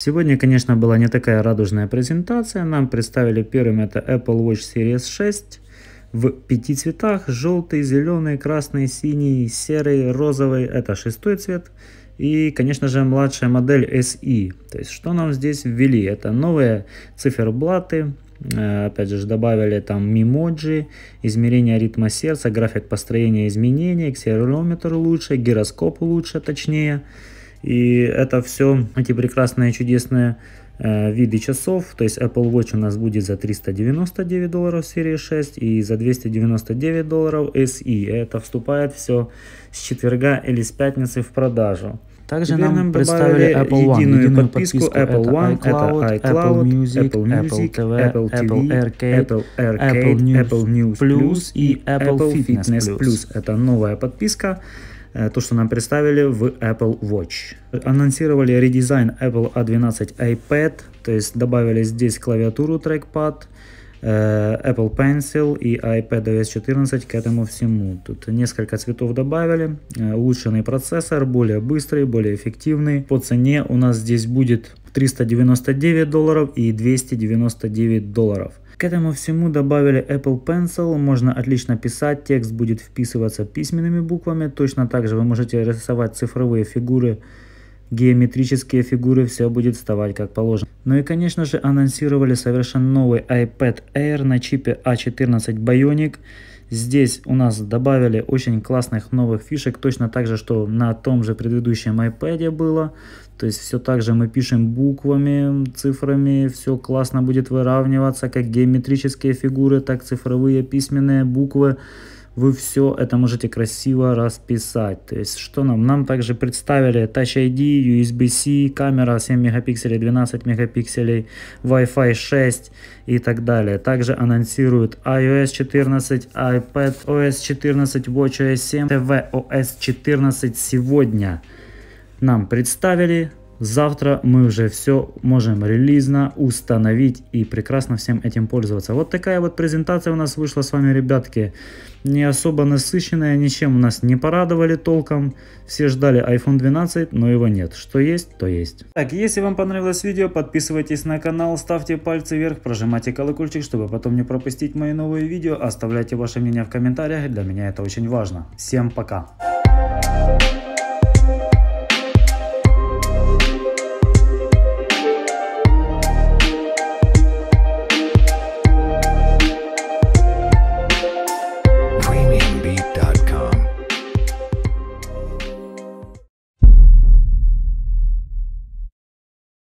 Сегодня, конечно, была не такая радужная презентация. Нам представили первым это Apple Watch Series 6 в пяти цветах. Желтый, зеленый, красный, синий, серый, розовый. Это шестой цвет. И, конечно же, младшая модель SE. То есть, что нам здесь ввели? Это новые циферблаты, э, Опять же, добавили там мимоджи, измерение ритма сердца, график построения изменений, акселерометр лучше, гироскоп лучше, точнее. И это все, эти прекрасные, чудесные э, виды часов. То есть Apple Watch у нас будет за 399 долларов серии 6 и за 299 долларов SE. Это вступает все с четверга или с пятницы в продажу. Также Теперь нам, представили Apple One, единую, единую подписку, подписку Apple One, это iCloud, это iCloud Apple, Music, Apple Music, Apple TV, Apple, TV, Arcade, Apple Arcade, Apple News, Apple News Plus и Apple, Apple Fitness, Plus. Plus. Это новая подписка Э, то, что нам представили в Apple Watch. Анонсировали редизайн Apple A12 iPad, то есть добавили здесь клавиатуру трекпад, э, Apple Pencil и iPad OS 14 к этому всему. Тут несколько цветов добавили, э, улучшенный процессор, более быстрый, более эффективный. По цене у нас здесь будет 399 долларов и 299 долларов. К этому всему добавили Apple Pencil, можно отлично писать, текст будет вписываться письменными буквами, точно так же вы можете рисовать цифровые фигуры геометрические фигуры, все будет вставать как положено. Ну и конечно же анонсировали совершенно новый iPad Air на чипе A14 а Bionic. Здесь у нас добавили очень классных новых фишек, точно так же, что на том же предыдущем iPad было. То есть все так же мы пишем буквами, цифрами, все классно будет выравниваться, как геометрические фигуры, так цифровые письменные буквы вы все это можете красиво расписать. То есть, что нам? Нам также представили Touch ID, USB-C, камера 7 мегапикселей, 12 мегапикселей, Wi-Fi 6 и так далее. Также анонсируют iOS 14, iPad OS 14, WatchOS 7, tvOS 14 сегодня. Нам представили Завтра мы уже все можем релизно установить и прекрасно всем этим пользоваться. Вот такая вот презентация у нас вышла с вами, ребятки. Не особо насыщенная, ничем у нас не порадовали толком. Все ждали iPhone 12, но его нет. Что есть, то есть. Так, если вам понравилось видео, подписывайтесь на канал, ставьте пальцы вверх, прожимайте колокольчик, чтобы потом не пропустить мои новые видео. Оставляйте ваше мнение в комментариях, для меня это очень важно. Всем пока!